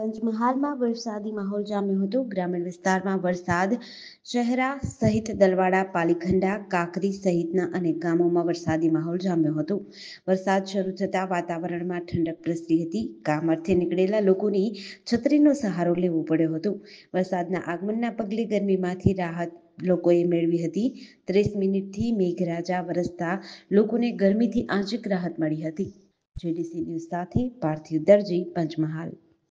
પંચમહાલમાં વરસાદી માહોલ જામ્યો હતો ગ્રામીણ વિસ્તારમાં વરસાદ શહેરા સહિત દલવાડા પાલીખંડા કાકરી સહિતના અનેક ગામોમાં વરસાદી માહોલ જામ્યો હતો વરસાદ શરૂ થતાં વાતાવરણમાં ઠંડક પ્રસરી હતી ગામ અર્થે નીકળેલા લોકોની છત્રીનો સહારો લેવો પડ્યો હતો વરસાદના આગમનના પગલે ગરમીમાંથી રાહત લોકોએ મેળવી હતી ત્રીસ મિનિટથી મેઘરાજા વરસતા લોકોને ગરમીથી આંશિક રાહત મળી હતી જેડીસી ન્યૂઝ સાથે પાર્થિવ દરજી પંચમહાલ